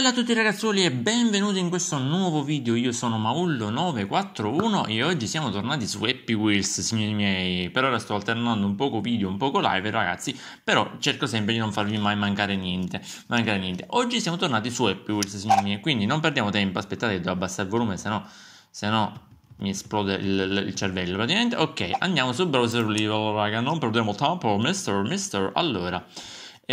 Bella a tutti ragazzuoli e benvenuti in questo nuovo video, io sono Maullo941 e oggi siamo tornati su Happy Wheels signori miei Per ora sto alternando un poco video, un poco live ragazzi Però cerco sempre di non farvi mai mancare niente, mancare niente. Oggi siamo tornati su Happy Wheels signori miei Quindi non perdiamo tempo, aspettate che devo abbassare il volume sennò, sennò mi esplode il, il, cervello praticamente Ok, andiamo sul browser libero raga, non perdiamo tempo, mister, mister Allora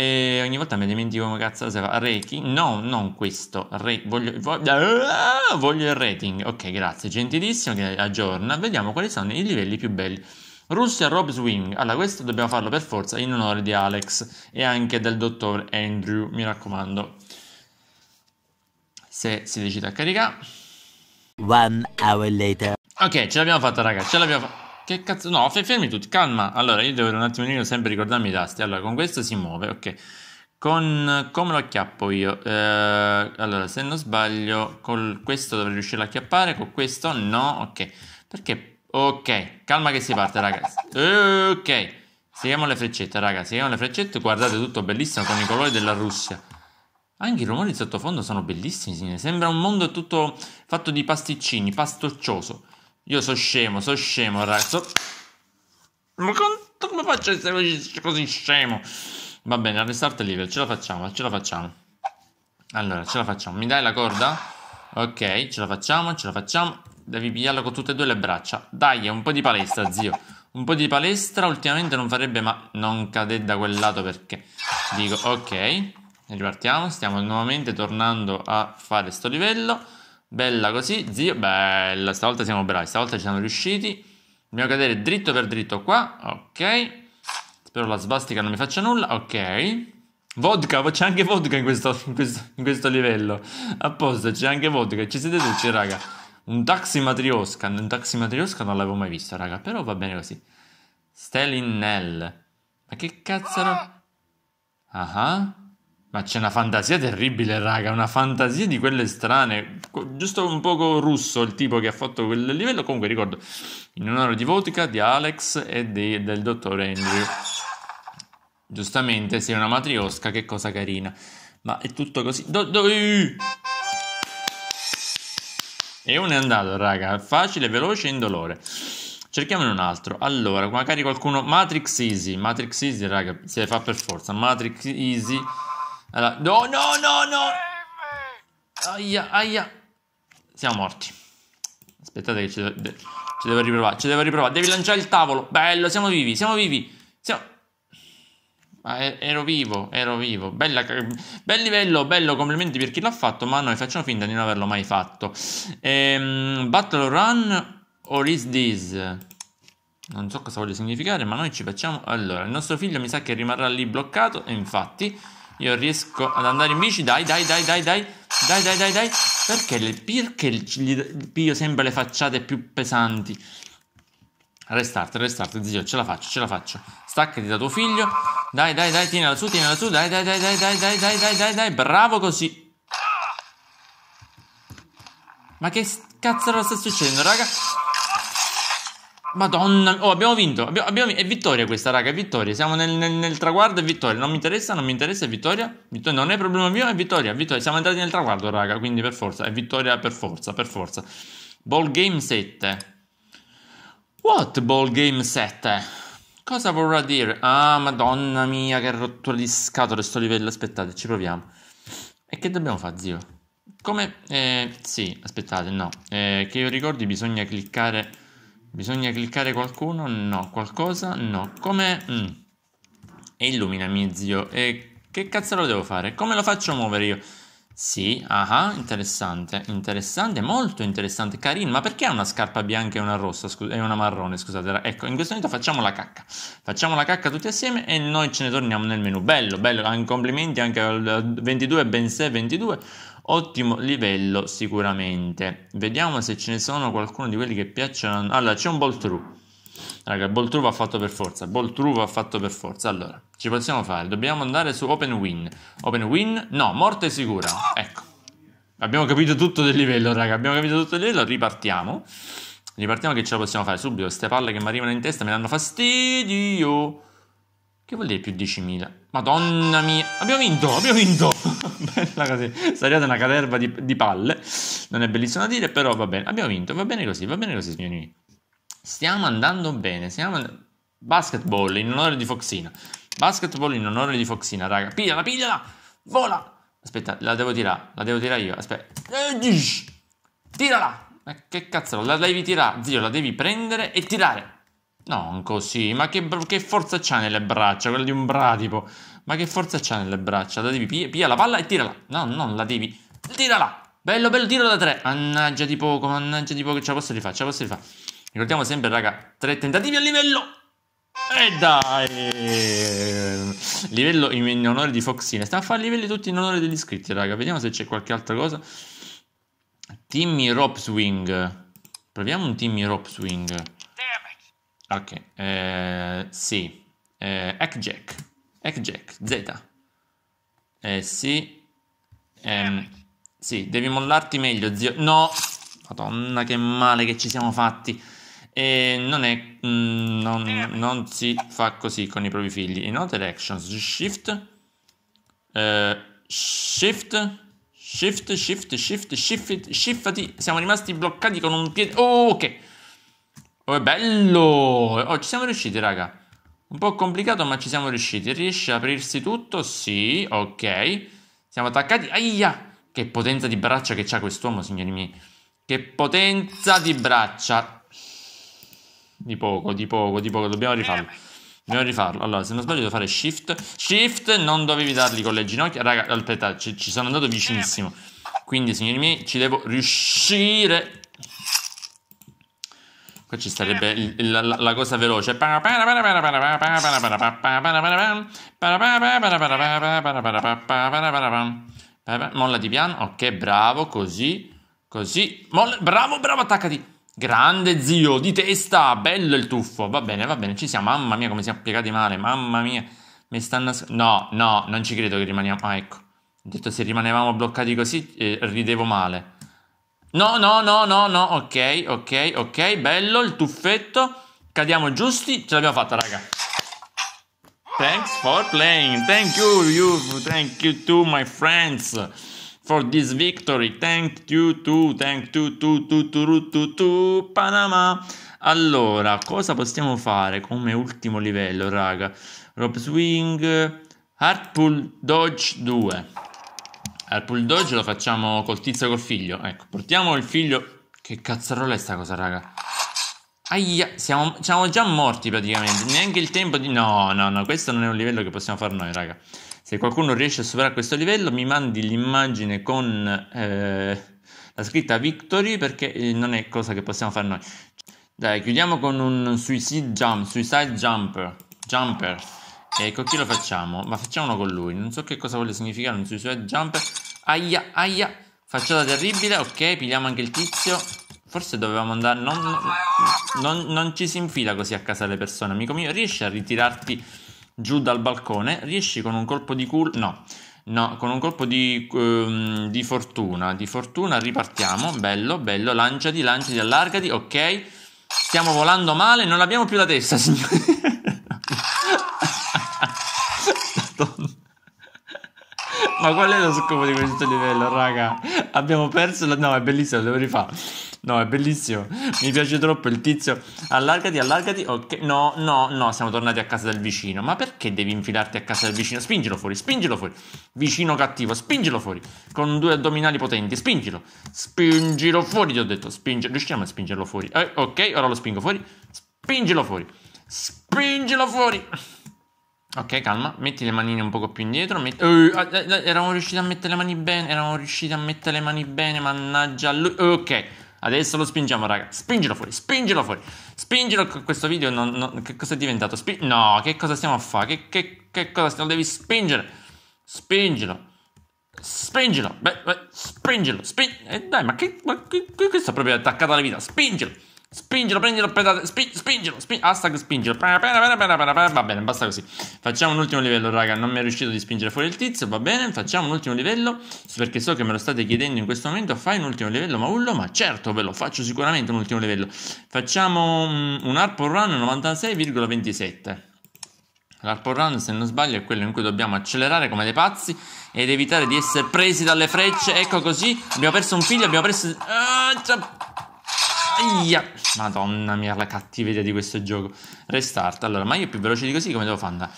e ogni volta mi dimentico come cazzo si fa. Reiki? No, non questo. Re... Voglio... Voglio... Ah, voglio... il rating. Ok, grazie. Gentilissimo che aggiorna. Vediamo quali sono i livelli più belli. Russia Rob Swing. Allora, questo dobbiamo farlo per forza in onore di Alex e anche del dottor Andrew. Mi raccomando. Se si decide a caricare. One hour later. Ok, ce l'abbiamo fatta, ragazzi. Ce l'abbiamo fatta. Che cazzo? No, fermi tutti, calma. Allora, io devo un attimino sempre ricordarmi i tasti. Allora, con questo si muove, ok. Con come lo acchiappo io? Eh, allora, se non sbaglio, con questo dovrei riuscire a acchiappare, con questo no, ok. Perché? Ok, calma che si parte, ragazzi. Ok. Seguiamo le freccette, ragazzi. Seguiamo le freccette, guardate tutto bellissimo con i colori della Russia. Anche i rumori di sottofondo sono bellissimi, sembra un mondo tutto fatto di pasticcini, pastoccioso. Io sono scemo, sono scemo, ragazzo. Ma quanto, come faccio a essere così scemo? Va bene, a restart level, ce la facciamo, ce la facciamo. Allora, ce la facciamo. Mi dai la corda? Ok, ce la facciamo, ce la facciamo. Devi pigliarla con tutte e due le braccia. Dai, un po' di palestra, zio. Un po' di palestra ultimamente non farebbe, ma non cade da quel lato perché... Dico, ok, ripartiamo. Stiamo nuovamente tornando a fare sto livello. Bella così, zio, bella, stavolta siamo bravi, stavolta ci siamo riusciti. Dobbiamo cadere dritto per dritto qua, ok. Spero la svastica non mi faccia nulla, ok. Vodka, c'è anche vodka in questo, in questo, in questo livello. Apposta, c'è anche vodka, ci siete tutti, raga. Un taxi matriosca, un taxi matriosca non l'avevo mai visto, raga, però va bene così. Stelin Nell. Ma che cazzo era? Ah ah. Ma c'è una fantasia terribile, raga, una fantasia di quelle strane. Giusto un poco russo il tipo che ha fatto quel livello. Comunque ricordo, in onore di Vodka, di Alex e di, del dottor Andrew. Giustamente, sei una matriosca, che cosa carina. Ma è tutto così. Do, do, e uno è andato, raga. Facile, veloce e indolore. Cerchiamone un altro. Allora, magari qualcuno. Matrix Easy. Matrix Easy, raga, se fa per forza. Matrix Easy. Allora, no, no, no, no! Aia, aia! Siamo morti. Aspettate che ci devo, de ci devo riprovare, ci devo riprovare. Devi lanciare il tavolo. Bello, siamo vivi, siamo vivi. Siamo... Ma er ero vivo, ero vivo. Bella, bel livello, bello, complimenti per chi l'ha fatto, ma noi facciamo finta di non averlo mai fatto. Ehm, battle Run or is this? Non so cosa voglia significare, ma noi ci facciamo... Allora, il nostro figlio mi sa che rimarrà lì bloccato, e infatti... Io riesco ad andare in bici, dai, dai, dai, dai, dai, dai, dai, dai, dai. Perché, le, perché gli piglio sempre le facciate più pesanti? Restart, restart, zio, ce la faccio, ce la faccio. Staccati da tuo figlio. Dai, dai, dai, tienila su, tienila su. Dai, dai, dai, dai, dai, dai, dai, dai, dai, dai. Bravo così. Ma che cazzo sta succedendo, raga? Madonna, oh, abbiamo vinto. Abbiamo, abbiamo, è vittoria questa, raga. È vittoria. Siamo nel, nel, nel, traguardo. È vittoria. Non mi interessa, non mi interessa. È vittoria. vittoria. Non è problema mio. È vittoria, vittoria. Siamo entrati nel traguardo, raga. Quindi per forza. È vittoria per forza. Per forza. Ball game 7. What ball game 7? Cosa vorrà dire? Ah, madonna mia, che rottura di scatole sto livello. Aspettate, ci proviamo. E che dobbiamo fare, zio? Come? Eh, sì, aspettate, no. Eh, che io ricordi, bisogna cliccare Bisogna cliccare qualcuno? No. Qualcosa? No. Come... Mm. E illuminami, zio. E che cazzo lo devo fare? Come lo faccio muovere io? Sì, ah, ah, interessante, interessante, molto interessante. carino, ma perché ha una scarpa bianca e una rossa scu- e una marrone? Scusate, ecco, in questo momento facciamo la cacca. Facciamo la cacca tutti assieme e noi ce ne torniamo nel menu. Bello, bello, complimenti anche al 22, ben 6, 22 ottimo livello sicuramente. Vediamo se ce ne sono qualcuno di quelli che piacciono. Allora, c'è un Boltru. Raga, Boltru va fatto per forza. Boltru va fatto per forza. Allora, ci possiamo fare. Dobbiamo andare su Open Win. Open Win? No, morte sicura. Ecco. Abbiamo capito tutto del livello, raga. Abbiamo capito tutto il livello. Ripartiamo. Ripartiamo che ce la possiamo fare subito. Queste palle che mi arrivano in testa mi danno fastidio. Che vuol dire più 10.000? Madonna mia! Abbiamo vinto! Abbiamo vinto! Bella così. Sarete una caterva di, di, palle. Non è bellissimo da dire, però va bene. Abbiamo vinto. Va bene così, va bene così, signori miei. Stiamo andando bene. Stiamo and- Basketball in onore di Foxina. Basketball in onore di Foxina, raga. Pigliala, pigliala! Vola! Aspetta, la devo tirare. La devo tirare io. Aspetta. Eh, Tirala! Ma che cazzo, la devi tirare, zio. La devi prendere e tirare. Non così, ma che, che forza c'ha nelle braccia? Quella di un bradipo. Ma che forza c'ha nelle braccia? La devi pia, pia la palla e tirala. No, non la devi. Tirala. Bello, bello, tiro da tre. Mannaggia di poco, mannaggia di poco. Ce la posso rifare, ce la posso rifare. Ricordiamo sempre, raga, tre tentativi a livello. E dai. Livello in onore di Foxine. Stiamo a fare livelli tutti in onore degli iscritti, raga. Vediamo se c'è qualche altra cosa. Timmy Ropswing. Proviamo un Timmy Ropswing. Swing. Ok, eh, sì. Eh, Jack. Jack, Z. Eh, sì. Eh, sì, devi mollarti meglio, zio. No! Madonna, che male che ci siamo fatti. E non è... Mm, non, eh. non, si fa così con i propri figli. In other actions. Shift. Eh, shift. Shift, shift, shift, shift, shiftati. Siamo rimasti bloccati con un piede. Oh, ok. Oh, è bello! Oh, ci siamo riusciti, raga. Un po' complicato, ma ci siamo riusciti. Riesce ad aprirsi tutto? Sì, ok. Siamo attaccati. Aia! Che potenza di braccia che c'ha quest'uomo, signori miei. Che potenza di braccia. Di poco, di poco, di poco. Dobbiamo rifarlo. Dobbiamo rifarlo. Allora, se non sbaglio devo fare shift. Shift, non dovevi darli con le ginocchia. Raga, aspetta, ci, ci sono andato vicinissimo. Quindi, signori miei, ci devo riuscire Qua ci sarebbe il, la, la, cosa veloce. Molla di piano. Ok, bravo, così. Così. Molla, bravo, bravo, attaccati. Grande zio, di testa, bello il tuffo. Va bene, va bene, ci siamo. Mamma mia, come siamo piegati male. Mamma mia. Mi stanno... No, no, non ci credo che rimaniamo... Ah, ecco. Ho detto se rimanevamo bloccati così, eh, ridevo male. No, no, no, no, no, ok, ok, ok, bello, il tuffetto. Cadiamo giusti, ce l'abbiamo fatta, raga. Thanks for playing. Thank you, you, thank you to my friends for this victory. Thank you to, thank you to, to, to, to, to, Panama. Allora, cosa possiamo fare come ultimo livello, raga? Rob swing, Heart pull, dodge 2 al pool dodge lo facciamo col tizio e col figlio. Ecco, portiamo il figlio. Che cazzarola è sta cosa, raga? Aia, siamo, siamo, già morti praticamente. Neanche il tempo di. No, no, no, questo non è un livello che possiamo fare noi, raga. Se qualcuno riesce a superare questo livello, mi mandi l'immagine con eh, la scritta Victory perché eh, non è cosa che possiamo fare noi. Dai, chiudiamo con un suicide jump, suicide jumper. Jumper. E con ecco, chi lo facciamo? Ma facciamolo con lui. Non so che cosa vuole significare un suicide jumper. Aia, aia. Facciata terribile. Ok, pigliamo anche il tizio. Forse dovevamo andare... Non, non, non ci si infila così a casa le persone, amico mio. Riesci a ritirarti giù dal balcone? Riesci con un colpo di culo? No. No, con un colpo di, um, di fortuna. Di fortuna ripartiamo. Bello, bello. Lanciati, lanciati, allargati. Ok. Stiamo volando male. Non abbiamo più la testa, signori. Ma qual è lo scopo di questo livello, raga? Abbiamo perso la... No, è bellissimo, devo rifare. No, è bellissimo. Mi piace troppo il tizio. Allargati, allargati. Ok. No, no, no, siamo tornati a casa del vicino. Ma perché devi infilarti a casa del vicino? Spingilo fuori, spingilo fuori. Vicino cattivo, spingilo fuori. Con due addominali potenti, spingilo. Spingilo fuori, ti ho detto. Spingi... Riusciamo a spingerlo fuori. Eh, ok, ora lo spingo fuori. Spingilo fuori. Spingilo fuori. Ok, calma, metti le manine un poco più indietro. Metti... Uh, eravamo riusciti a mettere le mani bene. Eravamo riusciti a mettere le mani bene. Mannaggia lui. Ok, adesso lo spingiamo, raga. Spingilo fuori, spingilo fuori. Spingilo. Questo video non, non... che cosa è diventato? Spi... no, che cosa stiamo a fare? Che, che, che cosa stiamo? Devi spingere. Spingilo. Spingilo. Beh, beh, spingilo. Sping... Eh, dai, ma che, ma che. Questo è proprio attaccato alla vita. Spingilo. Spingilo, prendilo, pedate, spi- spingilo, spi- hashtag spingilo. Va bene, basta così. Facciamo un ultimo livello, raga. Non mi è riuscito di spingere fuori il tizio, va bene. Facciamo un ultimo livello. Perché so che me lo state chiedendo in questo momento. Fai un ultimo livello, Maullo. Ma certo, ve lo faccio sicuramente un ultimo livello. Facciamo mm, un Harpor Run 96,27. L'Harpor Run, se non sbaglio, è quello in cui dobbiamo accelerare come dei pazzi ed evitare di essere presi dalle frecce. Ecco così. Abbiamo perso un figlio, abbiamo perso... Ah, Aia! Madonna mia, la cattiveria di questo gioco. Restart. Allora, ma io più veloce di così come devo fare?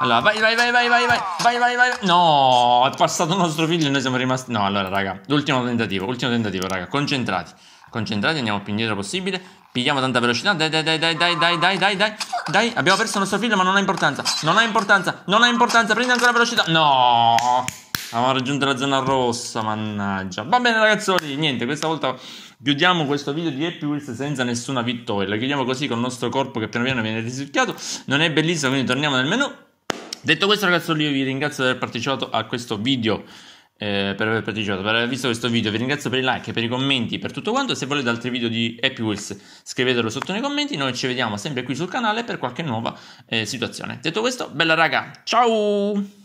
Allora, vai, vai, vai, vai, vai, vai, vai, vai, vai. No, è passato il nostro figlio e noi siamo rimasti... No, allora, raga, l'ultimo tentativo, ultimo tentativo, raga, concentrati. Concentrati, andiamo più indietro possibile. Pigliamo tanta velocità. Dai, dai, dai, dai, dai, dai, dai, dai. Dai, abbiamo perso il nostro figlio, ma non ha importanza. Non ha importanza, non ha importanza. Prendi ancora velocità. No! Abbiamo raggiunto la zona rossa, mannaggia. Va bene, ragazzoni. niente, questa volta Chiudiamo questo video di Happy Wheels senza nessuna vittoria. La chiudiamo così con il nostro corpo che piano piano viene risucchiato. Non è bellissimo, quindi torniamo nel menu. Detto questo, ragazzi, io vi ringrazio per aver partecipato a questo video. Eh, per aver partecipato, per aver visto questo video, vi ringrazio per i like, per i commenti, per tutto quanto. Se volete altri video di Happy Wheels, scrivetelo sotto nei commenti. Noi ci vediamo sempre qui sul canale per qualche nuova eh, situazione. Detto questo, bella raga, ciao!